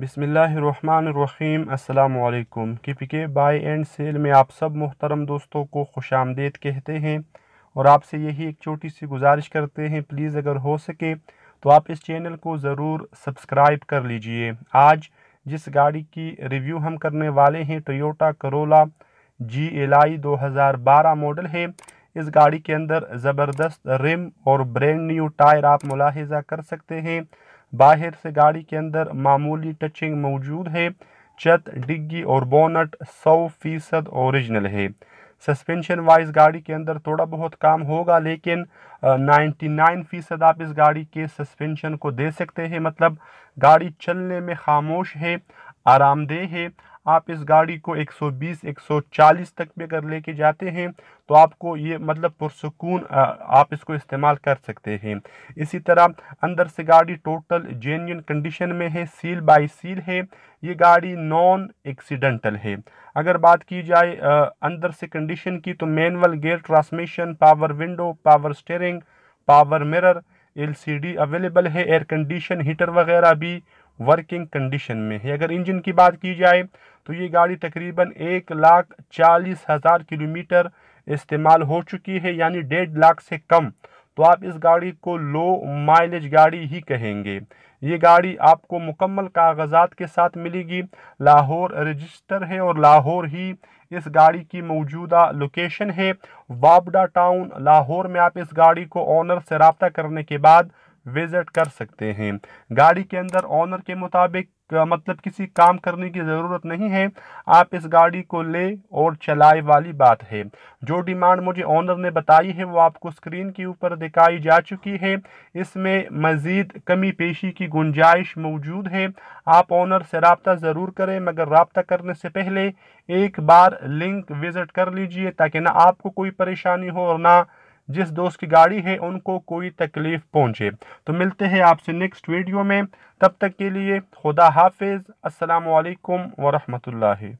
बिसमीम अल्लाम के पी के बाई एंड सेल में आप सब मोहतरम दोस्तों को खुश आमदेद कहते हैं और आपसे यही एक छोटी सी गुजारिश करते हैं प्लीज़ अगर हो सके तो आप इस चैनल को ज़रूर सब्सक्राइब कर लीजिए आज जिस गाड़ी की रिव्यू हम करने वाले हैं Toyota Corolla G L I दो हज़ार बारह मॉडल है इस गाड़ी के अंदर ज़बरदस्त रिम और ब्रैंड न्यू टायर आप मुलाहजा कर सकते हैं बाहर से गाड़ी के अंदर मामूली टचिंग मौजूद है छत डिग्गी और बोनट सौ फीसद औरिजिनल है सस्पेंशन वाइज गाड़ी के अंदर थोड़ा बहुत काम होगा लेकिन 99 फीसद आप इस गाड़ी के सस्पेंशन को दे सकते हैं मतलब गाड़ी चलने में खामोश है आरामदेह है आप इस गाड़ी को 120 140 तक भी अगर लेके जाते हैं तो आपको ये मतलब पुरसकून आप इसको इस्तेमाल कर सकते हैं इसी तरह अंदर से गाड़ी टोटल जेन्यन कंडीशन में है सील बाई सील है ये गाड़ी नॉन एक्सीडेंटल है अगर बात की जाए अंदर से कंडीशन की तो manual gear transmission power window power steering power mirror LCD available है एयर कंडीशन हीटर वगैरह भी वर्किंग कंडीशन में है अगर इंजन की बात की जाए तो ये गाड़ी तकरीबन एक लाख चालीस हज़ार किलोमीटर इस्तेमाल हो चुकी है यानी डेढ़ लाख से कम तो आप इस गाड़ी को लो माइलेज गाड़ी ही कहेंगे ये गाड़ी आपको मुकम्मल कागजात के साथ मिलेगी लाहौर रजिस्टर है और लाहौर ही इस गाड़ी की मौजूदा लोकेशन है वाबडा टाउन लाहौर में आप इस गाड़ी को ऑनर से रबता करने के बाद विजिट कर सकते हैं गाड़ी के अंदर ऑनर के मुताबिक मतलब किसी काम करने की ज़रूरत नहीं है आप इस गाड़ी को ले और चलाए वाली बात है जो डिमांड मुझे ऑनर ने बताई है वो आपको स्क्रीन के ऊपर दिखाई जा चुकी है इसमें मज़ीद कमी पेशी की गुंजाइश मौजूद है आप ऑनर से रबता ज़रूर करें मगर रबता करने से पहले एक बार लिंक विज़िट कर लीजिए ताकि ना आपको कोई परेशानी हो और ना जिस दोस्त की गाड़ी है उनको कोई तकलीफ़ पहुंचे तो मिलते हैं आपसे नेक्स्ट वीडियो में तब तक के लिए खुदा हाफिज़ असलकम वरहमल